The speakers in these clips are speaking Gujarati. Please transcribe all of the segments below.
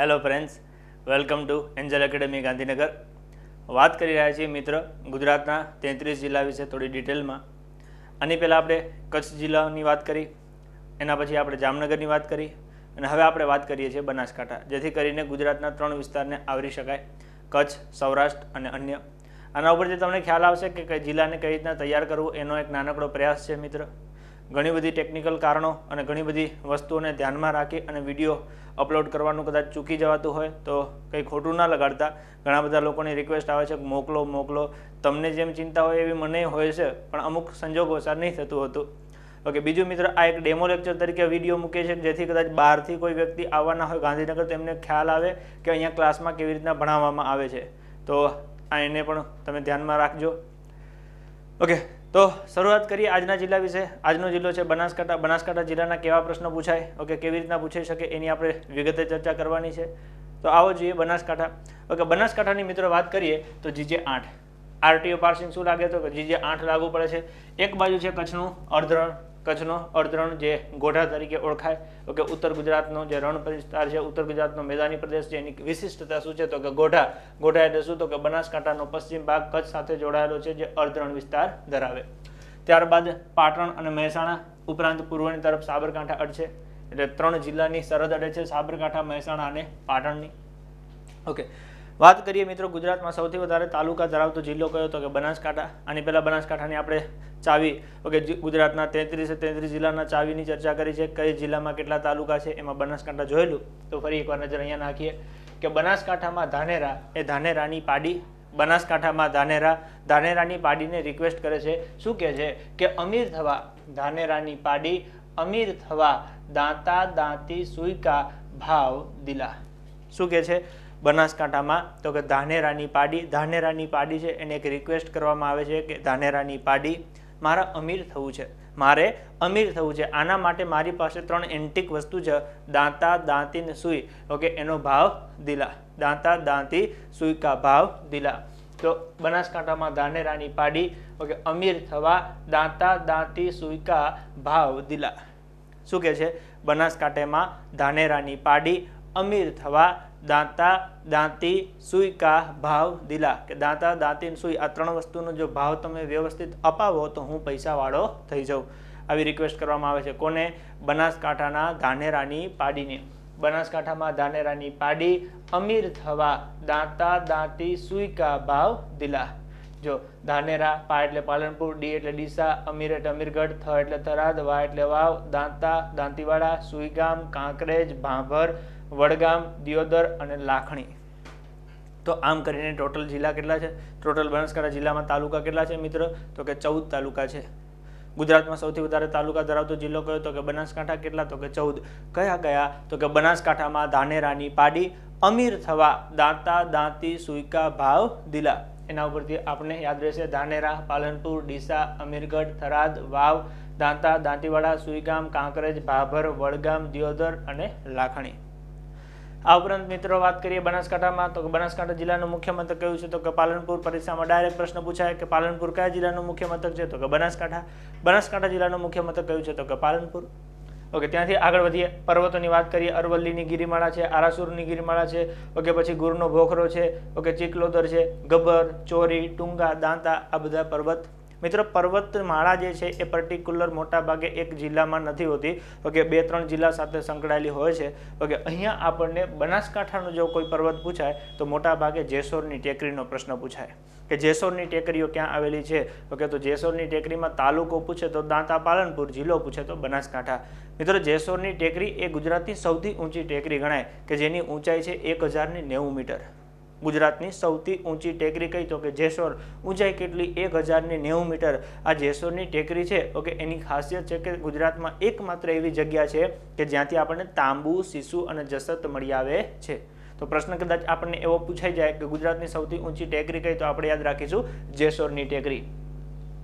hello friends welcome to angel academy Gandhinagar વાત કરી રહ્યા છીએ મિત્ર ગુજરાતના તેત્રીસ જિલ્લા વિશે થોડી ડિટેલમાં આની પહેલાં આપણે કચ્છ જિલ્લાની વાત કરી એના પછી આપણે જામનગરની વાત કરી અને હવે આપણે વાત કરીએ છીએ બનાસકાંઠા જેથી કરીને ગુજરાતના ત્રણ વિસ્તારને આવરી શકાય કચ્છ સૌરાષ્ટ્ર અને અન્ય આના ઉપરથી તમને ખ્યાલ આવશે કે જિલ્લાને કઈ રીતના તૈયાર કરવું એનો એક નાનકડો પ્રયાસ છે મિત્ર ઘણી બધી ટેકનિકલ કારણો અને ઘણી બધી વસ્તુઓને ધ્યાનમાં રાખી અને વિડીયો અપલોડ કરવાનું કદાચ ચૂકી જવાતું હોય તો કંઈ ખોટું ના લગાડતા ઘણા બધા લોકોની રિક્વેસ્ટ આવે છે મોકલો મોકલો તમને જેમ ચિંતા હોય એવી મને હોય છે પણ અમુક સંજોગોસાર નહીં થતું હતું ઓકે બીજું મિત્ર આ એક ડેમો લેક્ચર તરીકે વિડીયો મૂકે છે જેથી કદાચ બહારથી કોઈ વ્યક્તિ આવવાના હોય ગાંધીનગર તો એમને ખ્યાલ આવે કે અહીંયા ક્લાસમાં કેવી રીતના ભણાવવામાં આવે છે તો આ એને પણ તમે ધ્યાનમાં રાખજો ઓકે તો શરૂઆત કરીએ આજના જિલ્લા વિશે આજનો જિલ્લો છે બનાસકાંઠા બનાસકાંઠા જિલ્લાના કેવા પ્રશ્નો પૂછાય ઓકે કેવી રીતના પૂછાઈ શકે એની આપણે વિગતે ચર્ચા કરવાની છે તો આવો જોઈએ બનાસકાંઠા ઓકે બનાસકાંઠાની મિત્રો વાત કરીએ તો જીજે આઠ આરટીઓ પાર્સિંગ શું લાગે તો જીજે આઠ લાગુ પડે છે એક બાજુ છે કચ્છનું અર્ધરણ કચ્છનો અર્ધરણ જે ગોઢા તરીકે ઓળખાય તો કે ઉત્તર ગુજરાતનો જે રણ વિસ્તાર છે ઉત્તર ગુજરાતનો મેદાની પ્રદેશ છે એની વિશિષ્ટતા શું છે તો કે ગોઢા ગોઢા એટલે શું તો કે બનાસકાંઠાનો પશ્ચિમ ભાગ કચ્છ સાથે જોડાયેલો છે જે અર્ધરણ વિસ્તાર ધરાવે ત્યારબાદ પાટણ અને મહેસાણા ઉપરાંત પૂર્વની તરફ સાબરકાંઠા અડશે એટલે ત્રણ જિલ્લાની સરહદ અડે છે સાબરકાંઠા મહેસાણા અને પાટણની ઓકે વાત કરીએ મિત્રો ગુજરાતમાં સૌથી વધારે તાલુકા ધરાવતો જિલ્લો કયો તો કે બનાસકાંઠા આની પહેલાં બનાસકાંઠાની આપણે ચાવી ઓકે ગુજરાતના તેત્રીસે તેત્રીસ જિલ્લાના ચાવીની ચર્ચા કરી છે કઈ જિલ્લામાં કેટલા તાલુકા છે એમાં બનાસકાંઠા જોયેલું તો ફરી એકવાર નજર અહીંયા નાખીએ કે બનાસકાંઠામાં ધાનેરા એ ધાનેરાની પાડી બનાસકાંઠામાં ધાનેરા ધાનેરાની પાડીને રિક્વેસ્ટ કરે છે શું કહે છે કે અમીર થવા ધાનેરાની પાડી અમીર થવા દાંતા દાંતી સુઈકા ભાવ દિલા શું કહે છે બનાસકાંઠામાં તો કે ધાનેરાની પાડી ધાનેરાની પાડી છે એને એક રિક્વેસ્ટ કરવામાં આવે છે કે ધાનેરાની પાડી મારા અમીર થવું છે મારે અમીર થવું છે આના માટે મારી પાસે ત્રણ એન્ટિક વસ્તુ છે દાંતા દાંતી ને સુઈ ઓકે એનો ભાવ દિલા દાંતા દાંતી સુઈ કા ભાવ દિલા તો બનાસકાંઠામાં ધાનેરાની પાડી ઓકે અમીર થવા દાંતા દાંતી સુઈકા ભાવ દિલા શું કહે છે બનાસકાંઠામાં ધાનેરાની પાડી અમીર થવા દાંતા દાંતી કા ભાવ દિલા કે દાંતા દાંતી સુઈ આ ત્રણ વસ્તુનો જો ભાવ તમે વ્યવસ્થિત અપાવો તો હું પૈસાવાળો થઈ જાઉં આવી રિક્વેસ્ટ કરવામાં આવે છે કોને બનાસકાંઠાના ધાનેરાની પાડીને બનાસકાંઠામાં ધાનેરાની પાડી અમીર થવા દાંતા દાંતી કા ભાવ દિલા જો ધાનેરા પા એટલે પાલનપુર ડી એટલે ડીસા અમીર એટલે અમીરગઢ થ એટલે થરાદ વા એટલે વાવ દાંતા દાંતીવાડા સુઈગામ કાંકરેજ ભાંભર વડગામ દિયોદર અને લાખણી તો આમ કરીને ટોટલ જિલ્લા કેટલા છે ટોટલ બનાસકાંઠા જિલ્લામાં તાલુકા કેટલા છે મિત્ર તો કે ચૌદ તાલુકા છે ગુજરાતમાં સૌથી વધારે તાલુકા ધરાવતો જિલ્લો કયો તો કે બનાસકાંઠા કેટલા તો કે ચૌદ કયા કયા તો કે બનાસકાંઠામાં ધાનેરાની પાડી અમીર થવા દાંતા દાંતી સુઈકા ભાવ દિલા એના ઉપરથી આપણે યાદ રહેશે ધાનેરા પાલનપુર ડીસા અમીરગઢ થરાદ વાવ દાંતા દાંતીવાડા સુઈગામ કાંકરેજ ભાભર વડગામ દિયોદર અને લાખણી આ ઉપરાંત મિત્રો વાત કરીએ બનાસકાંઠામાં તો બનાસકાંઠા જિલ્લાનું મુખ્ય મથક કયું છે તો કે પાલનપુર પરીક્ષામાં ડાયરેક્ટ પ્રશ્ન પૂછાય કે પાલનપુર કયા જિલ્લાનું મુખ્ય મથક છે તો કે બનાસકાંઠા બનાસકાંઠા જિલ્લાનું મુખ્ય મથક કયું છે તો કે પાલનપુર ઓકે ત્યાંથી આગળ વધીએ પર્વતોની વાત કરીએ અરવલ્લીની ગિરિમાળા છે આરાસુરની ગિરિમાળા છે ઓકે પછી ગુરનો ભોખરો છે ઓકે ચીકલોદર છે ગબ્બર ચોરી ટુંગા દાંતા આ બધા પર્વત મિત્રો પર્વતમાળા જે છે એ પર્ટિક્યુલર ભાગે એક જિલ્લામાં નથી હોતી ઓકે બે ત્રણ જિલ્લા સાથે સંકળાયેલી હોય છે ઓકે અહીંયા આપણને બનાસકાંઠાનો જો કોઈ પર્વત પૂછાય તો મોટા ભાગે જેસોરની ટેકરીનો પ્રશ્ન પૂછાય કે જેસોરની ટેકરીઓ ક્યાં આવેલી છે ઓકે તો જેસોરની ટેકરીમાં તાલુકો પૂછે તો દાંતા પાલનપુર જિલ્લો પૂછે તો બનાસકાંઠા મિત્રો જેસોરની ટેકરી એ ગુજરાતની સૌથી ઊંચી ટેકરી ગણાય કે જેની ઊંચાઈ છે એક હજારની નેવું મીટર ગુજરાતની સૌથી ઊંચી ટેકરી કહી તો કે જેસોર ઊંચાઈ કેટલી એક હજારની નેવું મીટર આ જેસોરની ટેકરી છે ઓકે એની ખાસિયત છે કે ગુજરાતમાં એકમાત્ર એવી જગ્યા છે કે જ્યાંથી આપણને તાંબુ સીસુ અને જસત મળી આવે છે તો પ્રશ્ન કદાચ આપણને એવો પૂછાઈ જાય કે ગુજરાતની સૌથી ઊંચી ટેકરી કઈ તો આપણે યાદ રાખીશું જેસોરની ટેકરી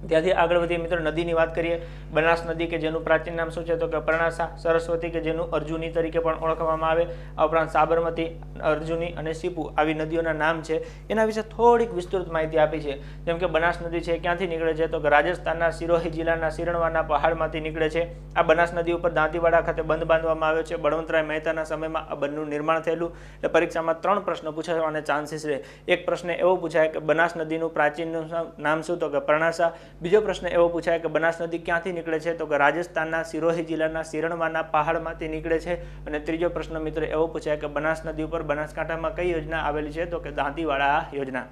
ત્યાંથી આગળ વધીએ મિત્રો નદીની વાત કરીએ બનાસ નદી કે જેનું પ્રાચીન નામ શું છે તો કે પરણાસા સરસ્વતી કે જેનું અર્જુની તરીકે પણ ઓળખવામાં આવે આ ઉપરાંત સાબરમતી અર્જુની અને સીપુ આવી નદીઓના નામ છે એના વિશે થોડીક વિસ્તૃત માહિતી આપી છે જેમ કે બનાસ નદી છે ક્યાંથી નીકળે છે તો કે રાજસ્થાનના સિરોહી જિલ્લાના સિરણવાના પહાડમાંથી નીકળે છે આ બનાસ નદી ઉપર દાંતીવાડા ખાતે બંધ બાંધવામાં આવ્યો છે બળવંતરાય મહેતાના સમયમાં આ બંધનું નિર્માણ થયેલું એટલે પરીક્ષામાં ત્રણ પ્રશ્નો પૂછાવાના ચાન્સીસ રહે એક પ્રશ્ન એવો પૂછાય કે બનાસ નદીનું પ્રાચીનનું નામ શું તો કે પરણાસા બીજો પ્રશ્ન એવો પૂછાય કે બનાસ નદી ક્યાંથી નીકળે છે તો કે રાજસ્થાનના સિરોહી જિલ્લાના સિરણમાના પહાડમાંથી નીકળે છે અને ત્રીજો પ્રશ્ન મિત્ર એવો પૂછાય કે બનાસ નદી ઉપર બનાસકાંઠામાં કઈ યોજના આવેલી છે તો કે દાંતીવાળા યોજના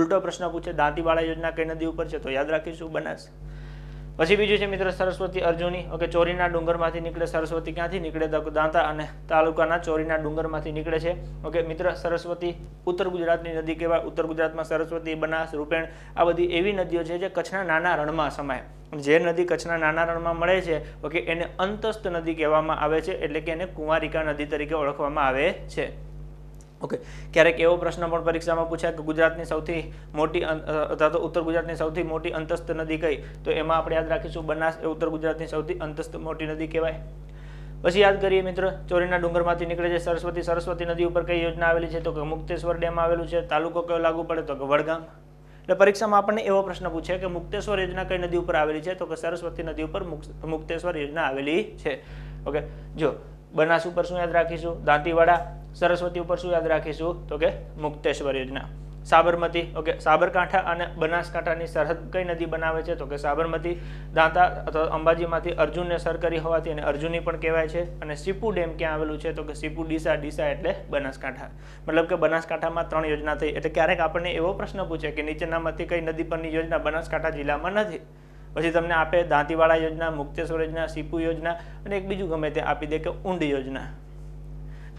ઉલટો પ્રશ્ન પૂછે દાંતીવાળા યોજના કઈ નદી ઉપર છે તો યાદ રાખીશું બનાસ પછી બીજું છે મિત્ર સરસ્વતી અર્જુની ઓકે ચોરીના ડુંગરમાંથી નીકળે સરસ્વતી ક્યાંથી નીકળે દાંતા અને તાલુકાના ચોરીના ડુંગરમાંથી નીકળે છે ઓકે મિત્ર સરસ્વતી ઉત્તર ગુજરાતની નદી કહેવાય ઉત્તર ગુજરાતમાં સરસ્વતી બનાસ રૂપેણ આ બધી એવી નદીઓ છે જે કચ્છના નાના રણમાં સમાય જે નદી કચ્છના નાના રણમાં મળે છે ઓકે એને અંતસ્થ નદી કહેવામાં આવે છે એટલે કે એને કુંવારિકા નદી તરીકે ઓળખવામાં આવે છે ઓકે ક્યારેક એવો પ્રશ્ન પણ પરીક્ષામાં પૂછાય કે ગુજરાતની સૌથી મોટી અથવા તો ઉત્તર ગુજરાતની સૌથી મોટી અંતસ્થ નદી કઈ તો એમાં આપણે યાદ રાખીશું બનાસ એ ઉત્તર ગુજરાતની સૌથી અંતસ્થ મોટી નદી કહેવાય પછી યાદ કરીએ મિત્ર ચોરીના ડુંગરમાંથી નીકળે છે સરસ્વતી સરસ્વતી નદી ઉપર કઈ યોજના આવેલી છે તો કે મુક્તેશ્વર ડેમ આવેલું છે તાલુકો કયો લાગુ પડે તો કે વડગામ એટલે પરીક્ષામાં આપણને એવો પ્રશ્ન પૂછે કે મુક્તેશ્વર યોજના કઈ નદી ઉપર આવેલી છે તો કે સરસ્વતી નદી ઉપર મુક્તેશ્વર યોજના આવેલી છે ઓકે જો બનાસ ઉપર શું યાદ રાખીશું દાંતીવાડા સરસ્વતી ઉપર શું યાદ રાખીશું તો કે મુક્તેશ્વર યોજના સાબરમતી ઓકે સાબરકાંઠા અને બનાસકાંઠાની સરહદ કઈ નદી બનાવે છે તો કે સાબરમતી દાંતા અથવા અંબાજીમાંથી અર્જુનને સરકારી હોવાથી અને અર્જુની પણ કહેવાય છે અને સીપુ ડેમ ક્યાં આવેલું છે તો કે સીપુ ડીસા ડીસા એટલે બનાસકાંઠા મતલબ કે બનાસકાંઠામાં ત્રણ યોજના થઈ એટલે ક્યારેક આપણને એવો પ્રશ્ન પૂછે કે નીચેનામાંથી કઈ નદી પરની યોજના બનાસકાંઠા જિલ્લામાં નથી પછી તમને આપે દાંતીવાળા યોજના મુક્તેશ્વર યોજના સીપુ યોજના અને એક બીજું ગમે તે આપી દે કે ઊંડ યોજના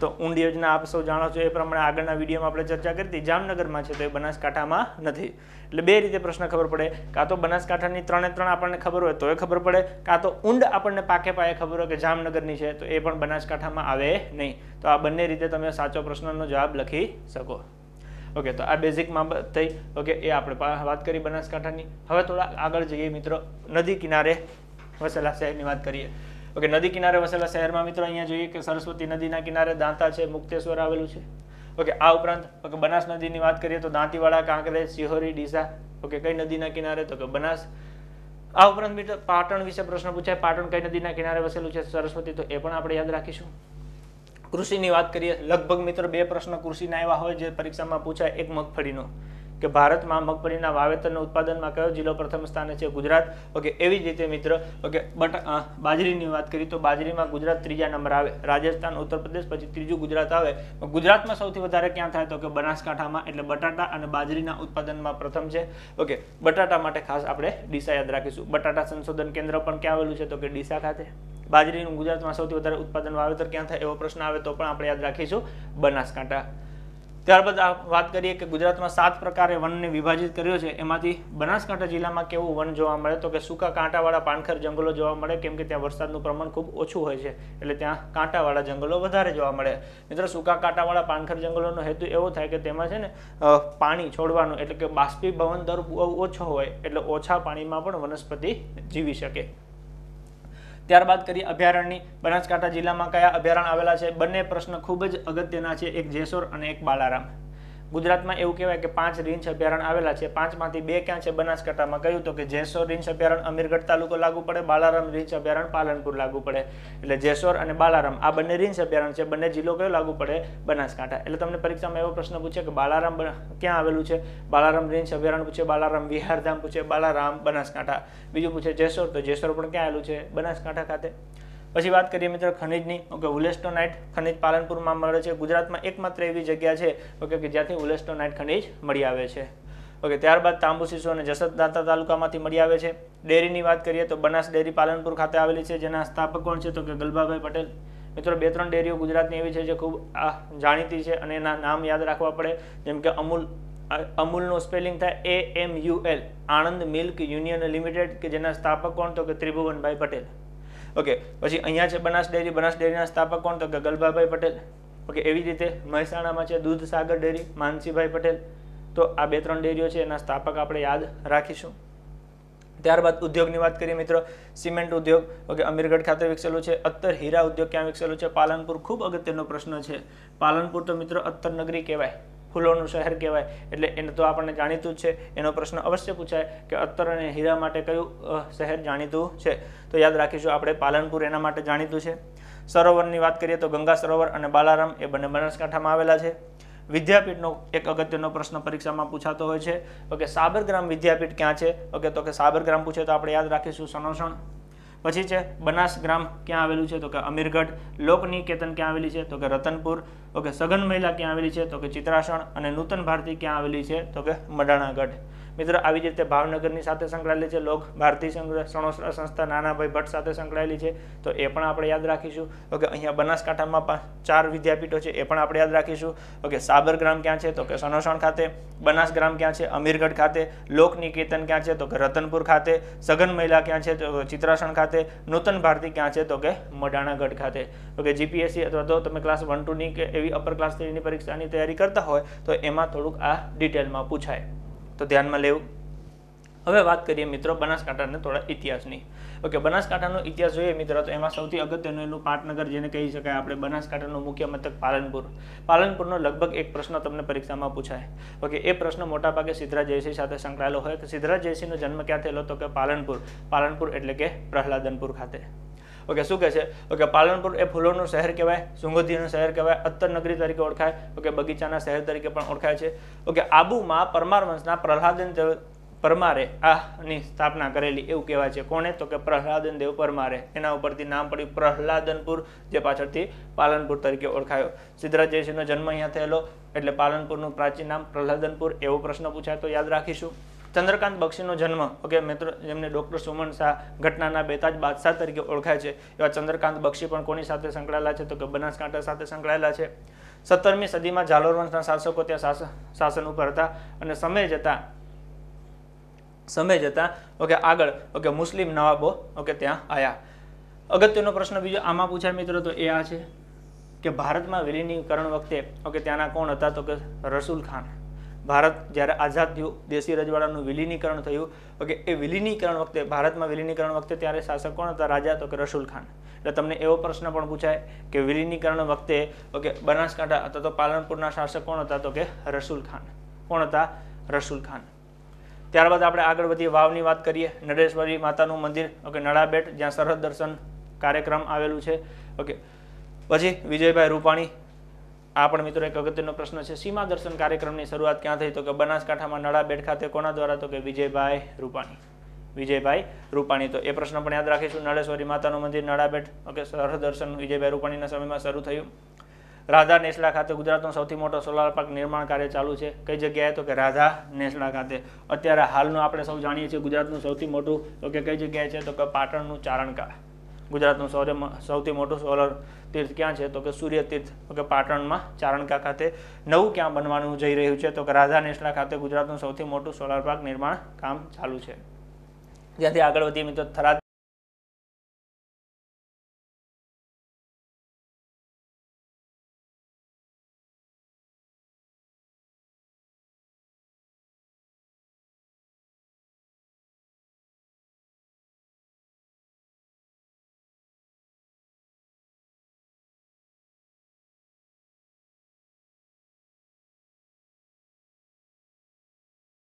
તો ઊંડ યોજના આપ સૌ જાણો છો એ પ્રમાણે આગળના વિડીયોમાં આપણે ચર્ચા કરી હતી જામનગરમાં છે તો એ બનાસકાંઠામાં નથી એટલે બે રીતે પ્રશ્ન ખબર પડે કાં તો બનાસકાંઠાની ત્રણે ત્રણ આપણને ખબર હોય તો એ ખબર પડે કાં તો ઊંડ આપણને પાકે પાયે ખબર હોય કે જામનગરની છે તો એ પણ બનાસકાંઠામાં આવે નહીં તો આ બંને રીતે તમે સાચો પ્રશ્નનો જવાબ લખી શકો ઓકે તો આ બેઝિક બાબત થઈ ઓકે એ આપણે વાત કરી બનાસકાંઠાની હવે થોડા આગળ જઈએ મિત્રો નદી કિનારે વસેલા શહેરની વાત કરીએ ઓકે નદી કિનારે વસેલા શહેરમાં મિત્રો અહીંયા જોઈએ કે સરસ્વતી નદીના કિનારે દાંતા છે મુક્તેશ્વર આવેલું છે ઓકે આ ઉપરાંત ઓકે બનાસ નદીની વાત કરીએ તો દાંતીવાડા કાંકરે સિહોરી ડીસા ઓકે કઈ નદીના કિનારે તો કે બનાસ આ ઉપરાંત મિત્રો પાટણ વિશે પ્રશ્ન પૂછાય પાટણ કઈ નદીના કિનારે વસેલું છે સરસ્વતી તો એ પણ આપણે યાદ રાખીશું કૃષિની વાત કરીએ લગભગ મિત્રો બે પ્રશ્ન કૃષિના એવા હોય જે પરીક્ષામાં પૂછાય એક મગફળીનો કે ભારતમાં મગફળીના વાવેતરના ઉત્પાદનમાં કયો જિલ્લો પ્રથમ સ્થાને છે ગુજરાત ઓકે એવી જ રીતે મિત્ર ઓકે બટ બાજરીની વાત કરીએ તો બાજરીમાં ગુજરાત ત્રીજા નંબર આવે રાજસ્થાન ઉત્તર પ્રદેશ પછી ત્રીજું ગુજરાત આવે ગુજરાતમાં સૌથી વધારે ક્યાં થાય તો કે બનાસકાંઠામાં એટલે બટાટા અને બાજરીના ઉત્પાદનમાં પ્રથમ છે ઓકે બટાટા માટે ખાસ આપણે ડીસા યાદ રાખીશું બટાટા સંશોધન કેન્દ્ર પણ ક્યાં આવેલું છે તો કે ડીસા ખાતે બાજરીનું ગુજરાતમાં સૌથી વધારે ઉત્પાદન વાવેતર ક્યાં થાય એવો પ્રશ્ન આવે તો પણ આપણે યાદ રાખીશું બનાસકાંઠા ત્યારબાદ આ વાત કરીએ કે ગુજરાતમાં સાત પ્રકારે વનને વિભાજિત કર્યો છે એમાંથી બનાસકાંઠા જિલ્લામાં કેવું વન જોવા મળે તો કે સૂકા કાંટાવાળા પાનખર જંગલો જોવા મળે કેમ કે ત્યાં વરસાદનું પ્રમાણ ખૂબ ઓછું હોય છે એટલે ત્યાં કાંટાવાળા જંગલો વધારે જોવા મળે મિત્રો સૂકા કાંટાવાળા પાનખર જંગલોનો હેતુ એવો થાય કે તેમાં છે ને પાણી છોડવાનું એટલે કે બાષ્પીભવન દર બહુ ઓછો હોય એટલે ઓછા પાણીમાં પણ વનસ્પતિ જીવી શકે ત્યારબાદ કરીએ અભયારણ્યની બનાસકાંઠા જિલ્લામાં કયા અભયારણ્ય આવેલા છે બંને પ્રશ્ન ખૂબ જ અગત્યના છે એક જેસોર અને એક બાલારામ ગુજરાતમાં એવું કહેવાય કે પાંચ રીંછ અભયારણ્ય આવેલા છે પાંચમાંથી બે ક્યાં છે બનાસકાંઠામાં કહ્યું તો કે જેસોર રીંછ અભયારણ્ય અમીરગઢ તાલુકો લાગુ પડે બાલારામ રીંછ અભયારણ્ય પાલનપુર લાગુ પડે એટલે જેસોર અને બાલારામ આ બંને રીંછ અભયારણ્ય છે બંને જિલ્લો કયો લાગુ પડે બનાસકાંઠા એટલે તમને પરીક્ષામાં એવો પ્રશ્ન પૂછે કે બાલારામ ક્યાં આવેલું છે બાલારામ રીંછ અભયારણ્ય પૂછે બાલારામ વિહારધામ પૂછે બાલારામ બનાસકાંઠા બીજું પૂછે જેસોર તો જેસોર પણ ક્યાં આવેલું છે બનાસકાંઠા ખાતે પછી વાત કરીએ મિત્રો ખનીજની ઓકે ઉલેસ્ટોનાઇટ ખનીજ પાલનપુરમાં મળે છે ગુજરાતમાં એકમાત્ર એવી જગ્યા છે ઓકે કે જ્યાંથી ઉલેસ્ટોનાઇટ ખનિજ મળી આવે છે ઓકે ત્યારબાદ તાંબુ શીશો અને જસદ દાંતા તાલુકામાંથી મળી આવે છે ડેરીની વાત કરીએ તો બનાસ ડેરી પાલનપુર ખાતે આવેલી છે જેના સ્થાપક કોણ છે તો કે ગલભાભાઈ પટેલ મિત્રો બે ત્રણ ડેરીઓ ગુજરાતની એવી છે જે ખૂબ જાણીતી છે અને એના નામ યાદ રાખવા પડે જેમ કે અમૂલ અમૂલનું સ્પેલિંગ થાય A M U L Anand milk union limited કે જેના સ્થાપક કોણ તો કે ત્રિભુવનભાઈ પટેલ ઓકે પછી અહીંયા છે બનાસ ડેરી બનાસ ડેરીના સ્થાપક કોણ તો કે ગલભાભાઈ પટેલ ઓકે એવી રીતે મહેસાણામાં છે દૂધ સાગર ડેરી માનસીભાઈ પટેલ તો આ બે ત્રણ ડેરીઓ છે એના સ્થાપક આપણે યાદ રાખીશું ત્યારબાદ ઉદ્યોગની વાત કરીએ મિત્રો સિમેન્ટ ઉદ્યોગ ઓકે અમીરગઢ ખાતે વિકસેલું છે અત્તર હીરા ઉદ્યોગ ક્યાં વિકસેલું છે પાલનપુર ખૂબ અગત્યનો પ્રશ્ન છે પાલનપુર તો મિત્રો અત્તર નગરી કહેવાય ફૂલોનું શહેર કહેવાય એટલે એને તો આપણને જાણીતું જ છે એનો પ્રશ્ન અવશ્ય પૂછાય કે અત્તર અને હીરા માટે કયું શહેર જાણીતું છે તો યાદ રાખીશું આપણે પાલનપુર એના માટે જાણીતું છે સરોવરની વાત કરીએ તો ગંગા સરોવર અને બાલારામ એ બંને બનાસકાંઠામાં આવેલા છે વિદ્યાપીઠનો એક અગત્યનો પ્રશ્ન પરીક્ષામાં પૂછાતો હોય છે ઓકે સાબરગ્રામ વિદ્યાપીઠ ક્યાં છે ઓકે તો કે સાબરગ્રામ પૂછે તો આપણે યાદ રાખીશું સણોસણ પછી છે બનાસ ગ્રામ ક્યાં આવેલું છે તો કે અમીરગઢ લોકનિકેતન ક્યાં આવેલી છે તો કે રતનપુર ઓકે સઘન મહિલા ક્યાં આવેલી છે તો કે ચિત્રાસણ અને નૂતન ભારતી ક્યાં આવેલી છે તો કે મડાણાગઢ મિત્રો આવી જ રીતે ભાવનગરની સાથે સંકળાયેલી છે લોક ભારતી સણોસરા સંસ્થા નાનાભાઈ ભટ્ટ સાથે સંકળાયેલી છે તો એ પણ આપણે યાદ રાખીશું ઓકે અહીંયા બનાસકાંઠામાં ચાર વિદ્યાપીઠો છે એ પણ આપણે યાદ રાખીશું ઓકે સાબર ગ્રામ ક્યાં છે તો કે સનોસણ ખાતે બનાસ ગ્રામ ક્યાં છે અમીરગઢ ખાતે લોકનિકેતન ક્યાં છે તો કે રતનપુર ખાતે સઘન મહિલા ક્યાં છે તો ચિત્રાસણ ખાતે નૂતન ભારતી ક્યાં છે તો કે મડાણાગઢ ખાતે ઓકે જીપીએસસી અથવા તો તમે ક્લાસ વન ટુની કે એવી અપર ક્લાસ થ્રીની પરીક્ષાની તૈયારી કરતા હોય તો એમાં થોડુંક આ ડિટેલમાં પૂછાય તો ધ્યાનમાં લેવું હવે વાત કરીએ મિત્રો બનાસકાંઠાના થોડા ઇતિહાસની ઓકે બનાસકાંઠાનો ઇતિહાસ જોઈએ મિત્રો તો એમાં સૌથી અગત્યનું એનું પાટનગર જેને કહી શકાય આપણે બનાસકાંઠાનું મુખ્ય મથક પાલનપુર પાલનપુરનો લગભગ એક પ્રશ્ન તમને પરીક્ષામાં પૂછાય ઓકે એ પ્રશ્ન મોટાભાગે સિદ્ધરાજ જયસિંહ સાથે સંકળાયેલો હોય તો સિદ્ધરાજ જયસિંહનો જન્મ ક્યાં થયેલો તો કે પાલનપુર પાલનપુર એટલે કે પ્રહલાદનપુર ખાતે ઓકે શું કહે છે ઓકે પાલનપુર એ ફૂલોનું શહેર કહેવાય સુંગધીનું શહેર કહેવાય અત્તર નગરી તરીકે ઓળખાય ઓકે બગીચાના શહેર તરીકે પણ ઓળખાય છે ઓકે આબુમાં પરમાર વંશના પ્રહલાદન દેવ પરમારે આની સ્થાપના કરેલી એવું કહેવાય છે કોણે તો કે પ્રહલાદન દેવ પરમારે એના ઉપરથી નામ પડ્યું પ્રહલાદનપુર જે પાછળથી પાલનપુર તરીકે ઓળખાયો સિદ્ધરાજ જયસિંહનો જન્મ અહીંયા થયેલો એટલે પાલનપુરનું પ્રાચીન નામ પ્રહલાદનપુર એવો પ્રશ્ન પૂછાય તો યાદ રાખીશું ચંદ્રકાંત બક્ષીનો જન્મ ઓકે મિત્રો જેમને ડૉક્ટર સુમન શાહ ઘટનાના બેતાજ બાદશાહ તરીકે ઓળખાય છે એવા ચંદ્રકાંત બક્ષી પણ કોની સાથે સંકળાયેલા છે તો કે બનાસકાંઠા સાથે સંકળાયેલા છે સત્તરમી સદીમાં ઝાલોર વંશના શાસકો ત્યાં શાસન ઉપર હતા અને સમય જતા સમય જતાં ઓકે આગળ ઓકે મુસ્લિમ નવાબો ઓકે ત્યાં આવ્યા અગત્યનો પ્રશ્ન બીજો આમાં પૂછાય મિત્રો તો એ આ છે કે ભારતમાં વિલીનીકરણ વખતે ઓકે ત્યાંના કોણ હતા તો કે રસુલ ખાન ભારત જ્યારે આઝાદ થયું દેશી રજવાડાનું વિલીનીકરણ થયું ઓકે એ વિલીનીકરણ વખતે ભારતમાં વિલીનીકરણ વખતે ત્યારે શાસક કોણ હતા રાજા તો કે રસુલ ખાન એટલે તમને એવો પ્રશ્ન પણ પૂછાય કે વિલીનીકરણ વખતે ઓકે બનાસકાંઠા અથવા તો પાલનપુરના શાસક કોણ હતા તો કે રસુલ ખાન કોણ હતા રસુલ ખાન ત્યારબાદ આપણે આગળ વધીએ વાવની વાત કરીએ નરેશ્વરી માતાનું મંદિર ઓકે નળાબેટ જ્યાં સરહદ દર્શન કાર્યક્રમ આવેલું છે ઓકે પછી વિજયભાઈ રૂપાણી આ પણ મિત્રો એક અગત્યનો પ્રશ્ન છે સીમા દર્શન કાર્યક્રમની શરૂઆત ક્યાં થઈ તો કે બનાસકાંઠામાં નળાબેટ ખાતે કોના દ્વારા તો કે વિજયભાઈ રૂપાણી વિજયભાઈ રૂપાણી તો એ પ્રશ્ન પણ યાદ રાખીશું નળેશ્વરી માતાનું મંદિર નળાબેટ ઓકે સરહદર્શન વિજયભાઈ રૂપાણીના સમયમાં શરૂ થયું રાધા નેસલા ખાતે ગુજરાતનો સૌથી મોટો સોલાર પાર્ક નિર્માણ કાર્ય ચાલુ છે કઈ જગ્યાએ તો કે રાધા નેસલા ખાતે અત્યારે હાલનું આપણે સૌ જાણીએ છીએ ગુજરાતનું સૌથી મોટું તો કે કઈ જગ્યાએ છે તો કે પાટણનું ચારણકા ગુજરાતનું સૌથી મોટું સોલર તીર્થ ક્યાં છે તો કે સૂર્ય તીર્થ કે પાટણમાં ચારણકા ખાતે નવું ક્યાં બનવાનું જઈ રહ્યું છે તો કે રાધા નેસડા ખાતે ગુજરાતનું સૌથી મોટું સોલાર પાર્ક નિર્માણ કામ ચાલુ છે ત્યાંથી આગળ વધીએ મિત્રો થરાદ